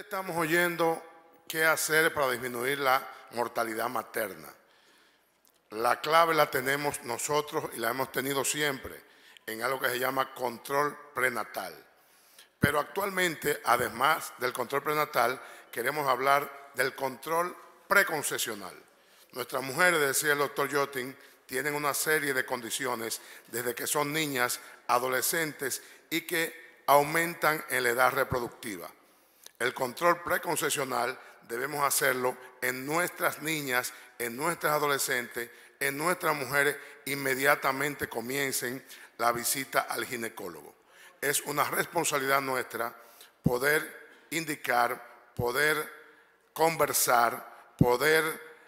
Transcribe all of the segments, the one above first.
estamos oyendo qué hacer para disminuir la mortalidad materna. La clave la tenemos nosotros y la hemos tenido siempre en algo que se llama control prenatal. Pero actualmente, además del control prenatal, queremos hablar del control preconcesional. Nuestras mujeres, decía el doctor Yotin, tienen una serie de condiciones desde que son niñas, adolescentes y que aumentan en la edad reproductiva. El control preconcesional debemos hacerlo en nuestras niñas, en nuestras adolescentes, en nuestras mujeres, inmediatamente comiencen la visita al ginecólogo. Es una responsabilidad nuestra poder indicar, poder conversar, poder,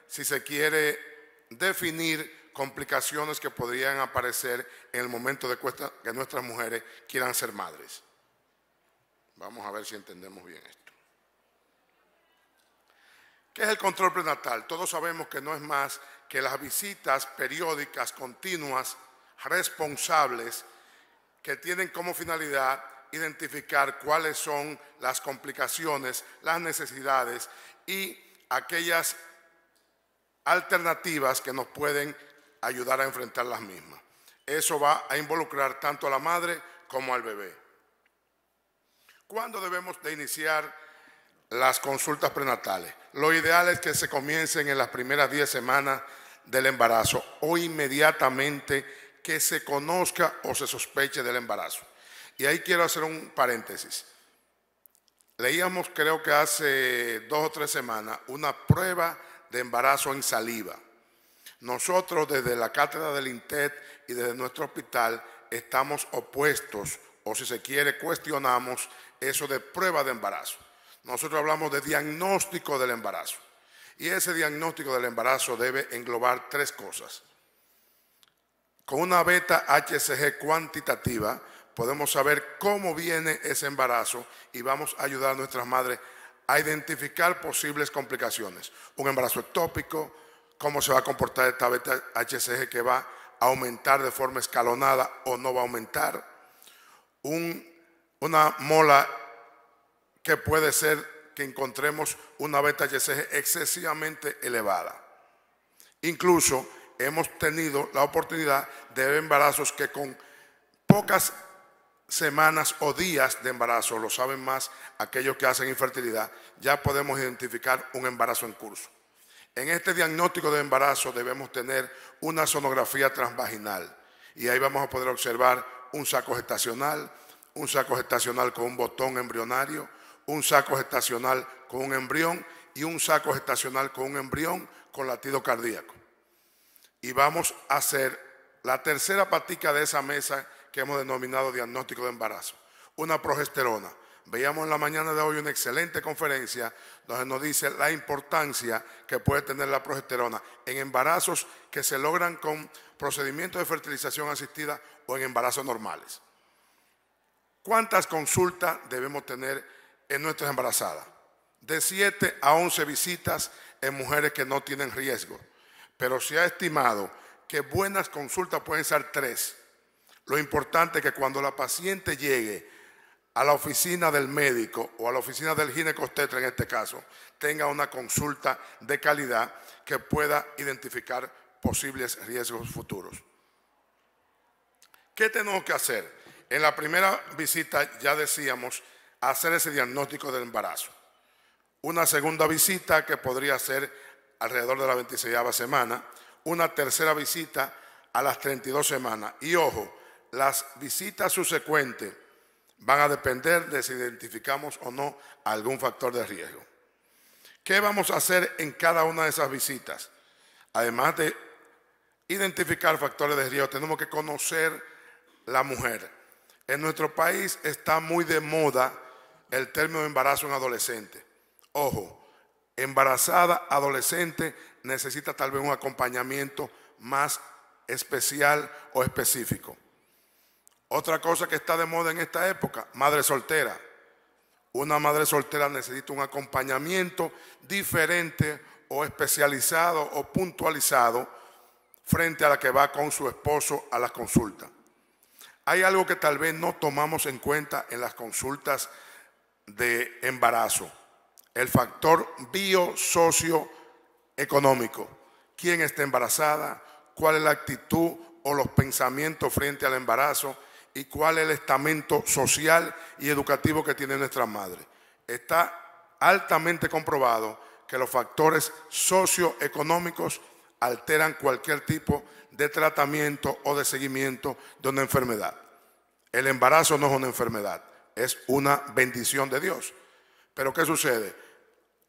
si se quiere, definir complicaciones que podrían aparecer en el momento de que nuestras mujeres quieran ser madres. Vamos a ver si entendemos bien esto. ¿Qué es el control prenatal? Todos sabemos que no es más que las visitas periódicas, continuas, responsables, que tienen como finalidad identificar cuáles son las complicaciones, las necesidades y aquellas alternativas que nos pueden ayudar a enfrentar las mismas. Eso va a involucrar tanto a la madre como al bebé. ¿Cuándo debemos de iniciar las consultas prenatales. Lo ideal es que se comiencen en las primeras 10 semanas del embarazo o inmediatamente que se conozca o se sospeche del embarazo. Y ahí quiero hacer un paréntesis. Leíamos creo que hace dos o tres semanas una prueba de embarazo en saliva. Nosotros desde la cátedra del INTET y desde nuestro hospital estamos opuestos o si se quiere cuestionamos eso de prueba de embarazo nosotros hablamos de diagnóstico del embarazo. Y ese diagnóstico del embarazo debe englobar tres cosas. Con una beta HCG cuantitativa podemos saber cómo viene ese embarazo y vamos a ayudar a nuestras madres a identificar posibles complicaciones. Un embarazo ectópico, cómo se va a comportar esta beta HCG que va a aumentar de forma escalonada o no va a aumentar. una mola que puede ser que encontremos una beta YSG excesivamente elevada. Incluso hemos tenido la oportunidad de ver embarazos que con pocas semanas o días de embarazo, lo saben más aquellos que hacen infertilidad, ya podemos identificar un embarazo en curso. En este diagnóstico de embarazo debemos tener una sonografía transvaginal y ahí vamos a poder observar un saco gestacional, un saco gestacional con un botón embrionario, un saco gestacional con un embrión y un saco gestacional con un embrión con latido cardíaco. Y vamos a hacer la tercera patica de esa mesa que hemos denominado diagnóstico de embarazo, una progesterona. Veíamos en la mañana de hoy una excelente conferencia donde nos dice la importancia que puede tener la progesterona en embarazos que se logran con procedimientos de fertilización asistida o en embarazos normales. ¿Cuántas consultas debemos tener en nuestras embarazadas. De 7 a 11 visitas en mujeres que no tienen riesgo. Pero se ha estimado que buenas consultas pueden ser tres. Lo importante es que cuando la paciente llegue a la oficina del médico o a la oficina del ginecostetra en este caso, tenga una consulta de calidad que pueda identificar posibles riesgos futuros. ¿Qué tenemos que hacer? En la primera visita ya decíamos hacer ese diagnóstico del embarazo. Una segunda visita que podría ser alrededor de la 26 semana, una tercera visita a las 32 semanas. Y ojo, las visitas subsecuentes van a depender de si identificamos o no algún factor de riesgo. ¿Qué vamos a hacer en cada una de esas visitas? Además de identificar factores de riesgo, tenemos que conocer la mujer. En nuestro país está muy de moda el término embarazo en adolescente. Ojo, embarazada adolescente necesita tal vez un acompañamiento más especial o específico. Otra cosa que está de moda en esta época, madre soltera. Una madre soltera necesita un acompañamiento diferente o especializado o puntualizado frente a la que va con su esposo a la consulta Hay algo que tal vez no tomamos en cuenta en las consultas de embarazo, el factor biosocioeconómico, quién está embarazada, cuál es la actitud o los pensamientos frente al embarazo y cuál es el estamento social y educativo que tiene nuestra madre. Está altamente comprobado que los factores socioeconómicos alteran cualquier tipo de tratamiento o de seguimiento de una enfermedad. El embarazo no es una enfermedad es una bendición de Dios. Pero ¿qué sucede?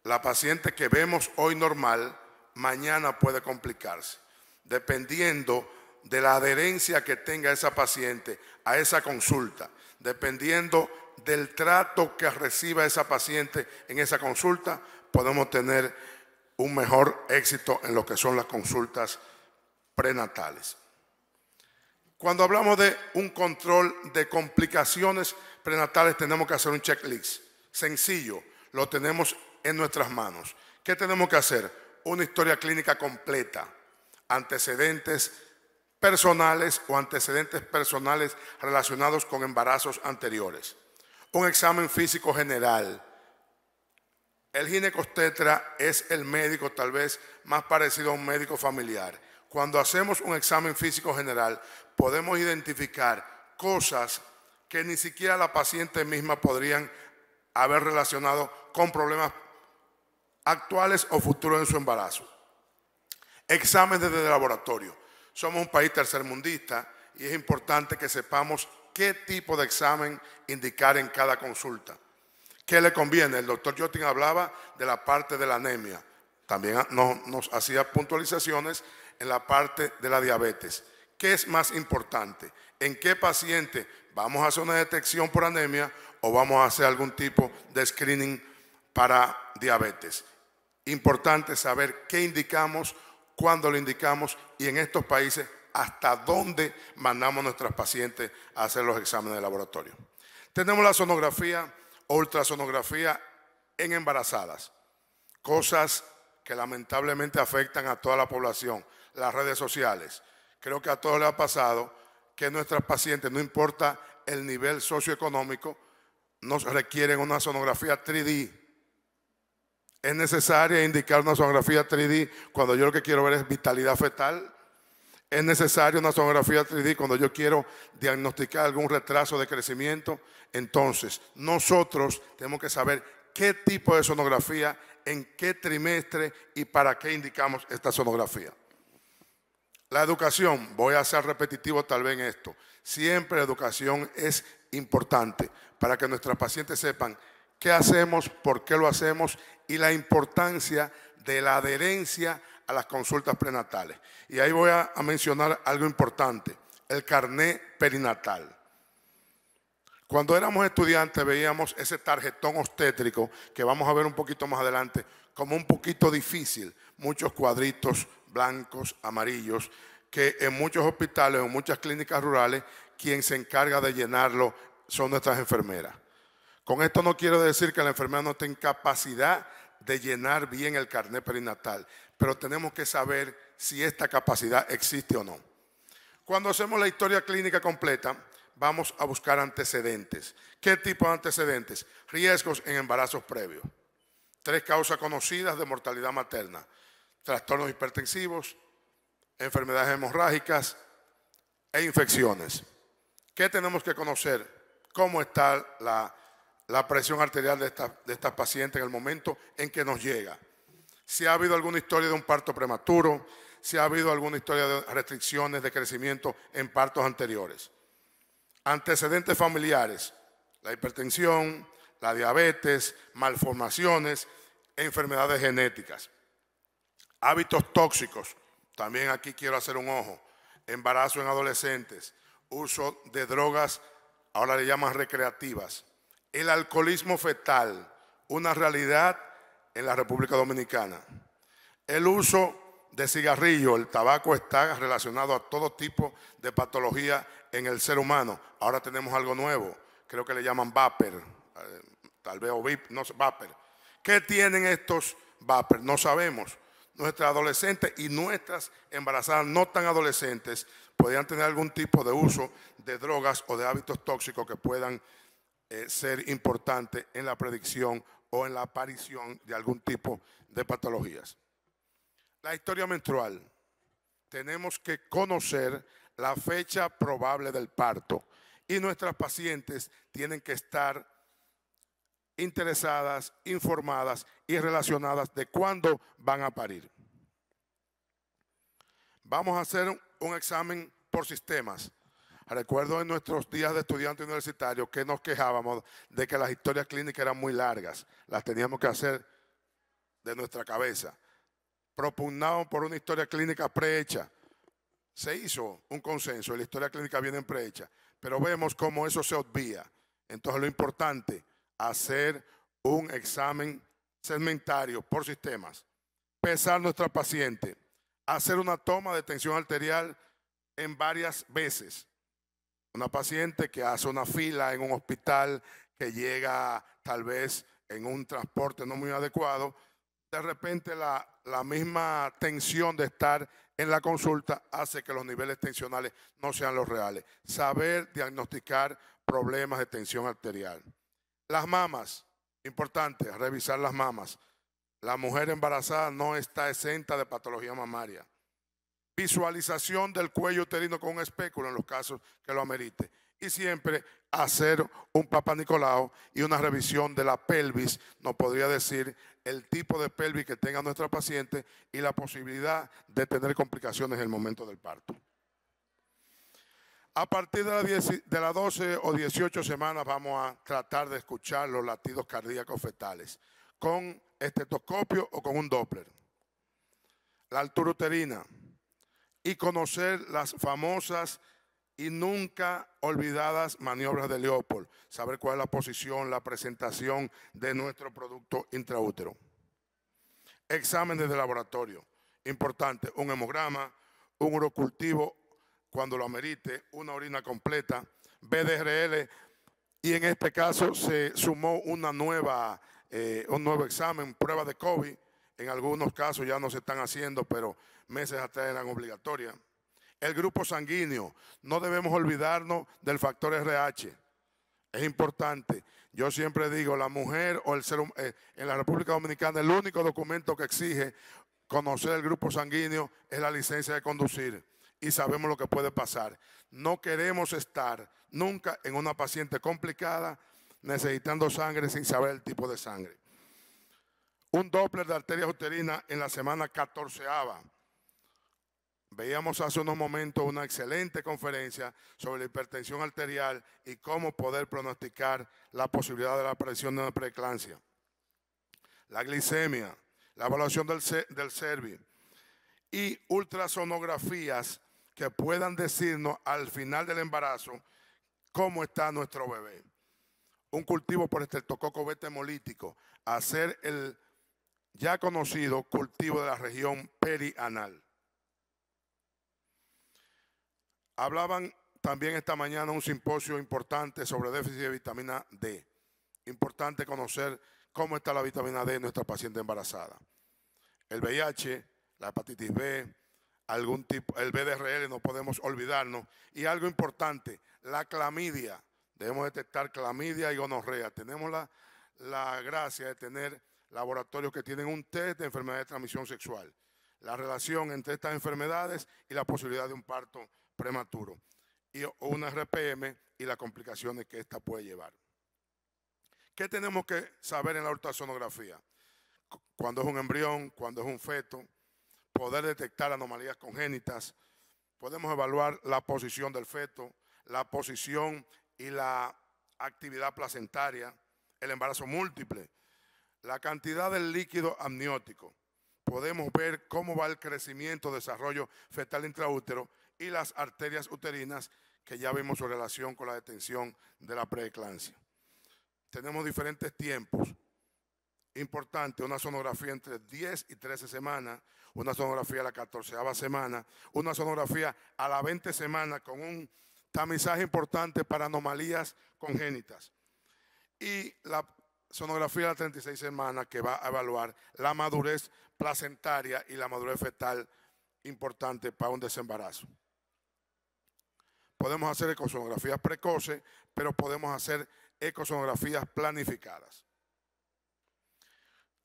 La paciente que vemos hoy normal, mañana puede complicarse, dependiendo de la adherencia que tenga esa paciente a esa consulta, dependiendo del trato que reciba esa paciente en esa consulta, podemos tener un mejor éxito en lo que son las consultas prenatales. Cuando hablamos de un control de complicaciones prenatales tenemos que hacer un checklist. Sencillo, lo tenemos en nuestras manos. ¿Qué tenemos que hacer? Una historia clínica completa, antecedentes personales o antecedentes personales relacionados con embarazos anteriores. Un examen físico general. El ginecostetra es el médico tal vez más parecido a un médico familiar. Cuando hacemos un examen físico general, podemos identificar cosas que ni siquiera la paciente misma podrían haber relacionado con problemas actuales o futuros en su embarazo. Exámenes desde el laboratorio. Somos un país tercermundista y es importante que sepamos qué tipo de examen indicar en cada consulta. ¿Qué le conviene? El doctor Jotin hablaba de la parte de la anemia. También nos hacía puntualizaciones en la parte de la diabetes. ¿Qué es más importante? ¿En qué paciente vamos a hacer una detección por anemia o vamos a hacer algún tipo de screening para diabetes. Importante saber qué indicamos, cuándo lo indicamos y en estos países hasta dónde mandamos a nuestros pacientes a hacer los exámenes de laboratorio. Tenemos la sonografía ultrasonografía en embarazadas, cosas que lamentablemente afectan a toda la población, las redes sociales. Creo que a todos les ha pasado que nuestras pacientes, no importa el nivel socioeconómico, nos requieren una sonografía 3D. Es necesaria indicar una sonografía 3D cuando yo lo que quiero ver es vitalidad fetal. Es necesaria una sonografía 3D cuando yo quiero diagnosticar algún retraso de crecimiento. Entonces, nosotros tenemos que saber qué tipo de sonografía, en qué trimestre y para qué indicamos esta sonografía. La educación, voy a ser repetitivo tal vez en esto, siempre la educación es importante para que nuestras pacientes sepan qué hacemos, por qué lo hacemos y la importancia de la adherencia a las consultas prenatales. Y ahí voy a, a mencionar algo importante, el carné perinatal. Cuando éramos estudiantes veíamos ese tarjetón obstétrico que vamos a ver un poquito más adelante como un poquito difícil, muchos cuadritos blancos, amarillos, que en muchos hospitales o muchas clínicas rurales, quien se encarga de llenarlo son nuestras enfermeras. Con esto no quiero decir que la enfermera no tenga capacidad de llenar bien el carnet perinatal, pero tenemos que saber si esta capacidad existe o no. Cuando hacemos la historia clínica completa, vamos a buscar antecedentes. ¿Qué tipo de antecedentes? Riesgos en embarazos previos tres causas conocidas de mortalidad materna. Trastornos hipertensivos, enfermedades hemorrágicas e infecciones. ¿Qué tenemos que conocer? ¿Cómo está la, presión arterial de de esta paciente en el momento en que nos llega? Si ha habido alguna historia de un parto prematuro, si ha habido alguna historia de restricciones de crecimiento en partos anteriores. Antecedentes familiares, la hipertensión, la diabetes, malformaciones, enfermedades genéticas. Hábitos tóxicos, también aquí quiero hacer un ojo. Embarazo en adolescentes, uso de drogas, ahora le llaman recreativas. El alcoholismo fetal, una realidad en la República Dominicana. El uso de cigarrillo, el tabaco está relacionado a todo tipo de patología en el ser humano. Ahora tenemos algo nuevo, creo que le llaman VAPER, eh, tal vez o VIP, no sé, ¿Qué tienen estos vapers? No sabemos. Nuestras adolescentes y nuestras embarazadas no tan adolescentes podrían tener algún tipo de uso de drogas o de hábitos tóxicos que puedan eh, ser importantes en la predicción o en la aparición de algún tipo de patologías. La historia menstrual. Tenemos que conocer la fecha probable del parto y nuestras pacientes tienen que estar interesadas, informadas y relacionadas de cuándo van a parir. Vamos a hacer un examen por sistemas. Recuerdo en nuestros días de estudiante universitarios que nos quejábamos de que las historias clínicas eran muy largas, las teníamos que hacer de nuestra cabeza. Propugnado por una historia clínica prehecha. Se hizo un consenso, la historia clínica viene prehecha, pero vemos cómo eso se obvía. Entonces lo importante hacer un examen segmentario por sistemas, pesar nuestra paciente, hacer una toma de tensión arterial en varias veces. Una paciente que hace una fila en un hospital, que llega tal vez en un transporte no muy adecuado, de repente la, la misma tensión de estar en la consulta hace que los niveles tensionales no sean los reales. Saber diagnosticar problemas de tensión arterial. Las mamas, importante, revisar las mamas. La mujer embarazada no está exenta de patología mamaria. Visualización del cuello uterino con un espéculo en los casos que lo amerite. Y siempre hacer un papá Nicolau y una revisión de la pelvis, nos podría decir el tipo de pelvis que tenga nuestra paciente y la posibilidad de tener complicaciones en el momento del parto. A partir de las 12 o 18 semanas vamos a tratar de escuchar los latidos cardíacos fetales con estetoscopio o con un Doppler. La altura uterina y conocer las famosas y nunca olvidadas maniobras de Leopold, saber cuál es la posición, la presentación de nuestro producto intraútero. Exámenes de laboratorio, importante, un hemograma, un urocultivo cuando lo amerite, una orina completa, BDRL, y en este caso se sumó una nueva, eh, un nuevo examen, prueba de COVID. En algunos casos ya no se están haciendo, pero meses atrás eran obligatorias. El grupo sanguíneo, no debemos olvidarnos del factor RH. Es importante. Yo siempre digo, la mujer o el ser eh, en la República Dominicana el único documento que exige conocer el grupo sanguíneo es la licencia de conducir y sabemos lo que puede pasar. No queremos estar nunca en una paciente complicada necesitando sangre sin saber el tipo de sangre. Un Doppler de arteria uterina en la semana 14. Veíamos hace unos momentos una excelente conferencia sobre la hipertensión arterial y cómo poder pronosticar la posibilidad de la aparición de una preeclampsia. La glicemia, la evaluación del, del CERVI y ultrasonografías que puedan decirnos al final del embarazo cómo está nuestro bebé. Un cultivo por tococo beta hemolítico, hacer el ya conocido cultivo de la región perianal. Hablaban también esta mañana un simposio importante sobre déficit de vitamina D. Importante conocer cómo está la vitamina D en nuestra paciente embarazada. El VIH, la hepatitis B, algún tipo, el BDRL no podemos olvidarnos. Y algo importante, la clamidia. Debemos detectar clamidia y gonorrea. Tenemos la, gracia de tener laboratorios que tienen un test de enfermedad de transmisión sexual. La relación entre estas enfermedades y la posibilidad de un parto prematuro. Y una RPM y las complicaciones que esta puede llevar. ¿Qué tenemos que saber en la ultrasonografía? Cuando es un embrión, cuando es un feto, poder detectar anomalías congénitas, podemos evaluar la posición del feto, la posición y la actividad placentaria, el embarazo múltiple, la cantidad del líquido amniótico. Podemos ver cómo va el crecimiento, desarrollo fetal intraútero y las arterias uterinas, que ya vimos su relación con la detención de la preeclampsia. Tenemos diferentes tiempos. Importante, una sonografía entre 10 y 13 semanas, una sonografía a la 14 semana, una sonografía a la veinte semana con un tamizaje importante para anomalías congénitas. Y la sonografía a la 36 semanas que va a evaluar la madurez placentaria y la madurez fetal importante para un desembarazo. Podemos hacer ecosonografías precoces, pero podemos hacer ecosonografías planificadas.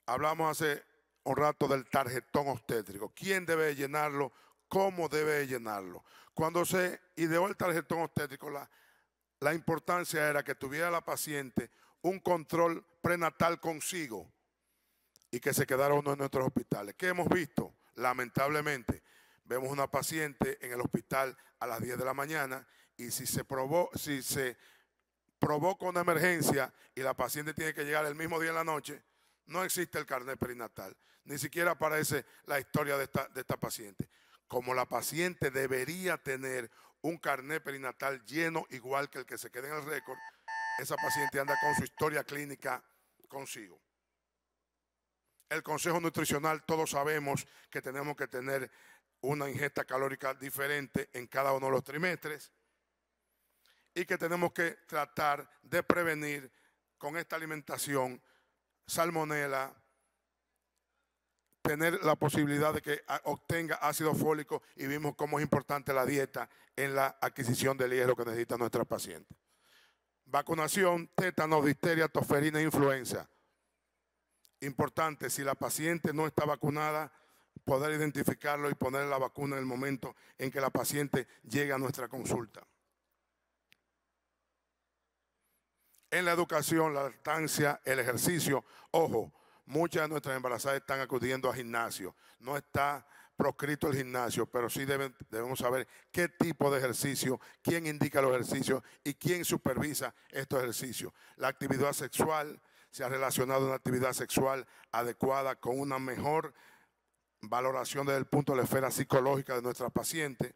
Hablamos hace un rato del tarjetón obstétrico. ¿Quién debe llenarlo? ¿Cómo debe llenarlo? Cuando se ideó el tarjetón obstétrico, la, la importancia era que tuviera la paciente un control prenatal consigo y que se quedara uno en nuestros hospitales. ¿Qué hemos visto? Lamentablemente, vemos una paciente en el hospital a las 10 de la mañana y si se probó, si se provoca una emergencia y la paciente tiene que llegar el mismo día en la noche, no existe el carnet perinatal. Ni siquiera aparece la historia de esta, paciente. Como la paciente debería tener un carnet perinatal lleno, igual que el que se queda en el récord, esa paciente anda con su historia clínica consigo. El consejo nutricional, todos sabemos que tenemos que tener una ingesta calórica diferente en cada uno de los trimestres y que tenemos que tratar de prevenir con esta alimentación salmonela, tener la posibilidad de que ah, obtenga ácido fólico y vimos cómo es importante la dieta en la adquisición del hierro que necesita nuestra paciente. Vacunación, tétanos, difteria, tosferina e influenza. Importante, si la paciente no está vacunada, poder identificarlo y poner la vacuna en el momento en que la paciente llega a nuestra consulta. en la educación, la lactancia, el ejercicio. Ojo, muchas de nuestras embarazadas están acudiendo a gimnasio. No está proscrito el gimnasio, pero sí debemos saber qué tipo de ejercicio, quién indica los ejercicios y quién supervisa estos ejercicios. La actividad sexual, se ha relacionado una actividad sexual adecuada con una mejor valoración desde el punto de la esfera psicológica de nuestra paciente,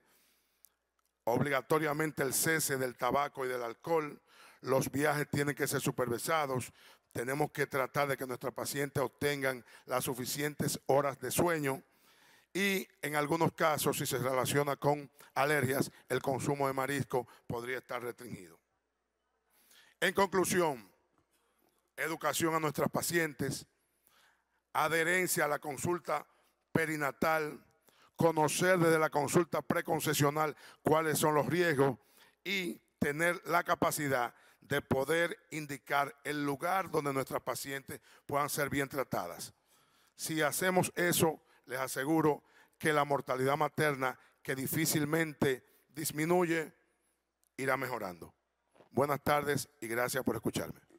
obligatoriamente el cese del tabaco y del alcohol, los viajes tienen que ser supervisados. Tenemos que tratar de que nuestros pacientes obtengan las suficientes horas de sueño. Y en algunos casos, si se relaciona con alergias, el consumo de marisco podría estar restringido. En conclusión, educación a nuestras pacientes, adherencia a la consulta perinatal, conocer desde la consulta preconcesional cuáles son los riesgos y tener la capacidad de poder indicar el lugar donde nuestras pacientes puedan ser bien tratadas. Si hacemos eso, les aseguro que la mortalidad materna, que difícilmente disminuye, irá mejorando. Buenas tardes y gracias por escucharme.